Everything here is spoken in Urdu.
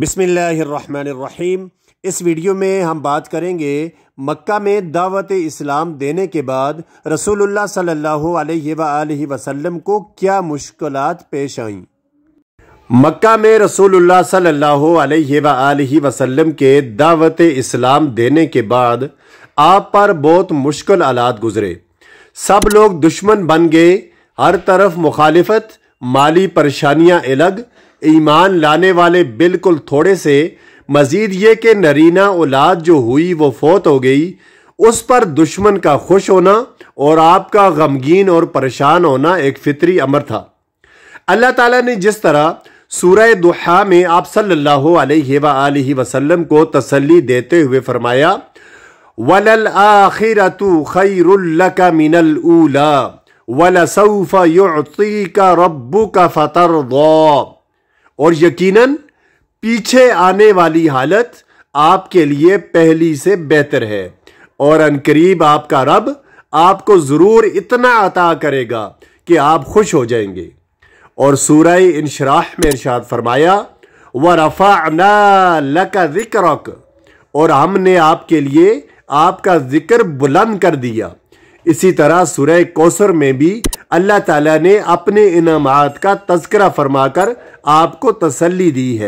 بسم اللہ الرحمن الرحیم اس ویڈیو میں ہم بات کریں گے مکہ میں دعوت اسلام دینے کے بعد رسول اللہ صلی اللہ علیہ وآلہ وسلم کو کیا مشکلات پیش آئیں مکہ میں رسول اللہ صلی اللہ علیہ وآلہ وسلم کے دعوت اسلام دینے کے بعد آپ پر بہت مشکل آلات گزرے سب لوگ دشمن بن گئے ہر طرف مخالفت مالی پریشانیاں الگ ایمان لانے والے بالکل تھوڑے سے مزید یہ کہ نرینہ اولاد جو ہوئی وہ فوت ہو گئی اس پر دشمن کا خوش ہونا اور آپ کا غمگین اور پریشان ہونا ایک فطری امر تھا اللہ تعالیٰ نے جس طرح سورہ دحا میں آپ صلی اللہ علیہ وآلہ وسلم کو تسلی دیتے ہوئے فرمایا وَلَلْآخِرَةُ خَيْرُ لَكَ مِنَ الْأُولَى وَلَسَوْفَ يُعْطِيكَ رَبُّكَ فَتَرْضَى اور یقیناً پیچھے آنے والی حالت آپ کے لیے پہلی سے بہتر ہے اور ان قریب آپ کا رب آپ کو ضرور اتنا عطا کرے گا کہ آپ خوش ہو جائیں گے اور سورہ انشراح میں ارشاد فرمایا وَرَفَعْنَا لَكَ ذِكْرَكَ اور ہم نے آپ کے لیے آپ کا ذکر بلند کر دیا اسی طرح سورہ کوسر میں بھی اللہ تعالیٰ نے اپنے انعامات کا تذکرہ فرما کر آپ کو تسلی دی ہے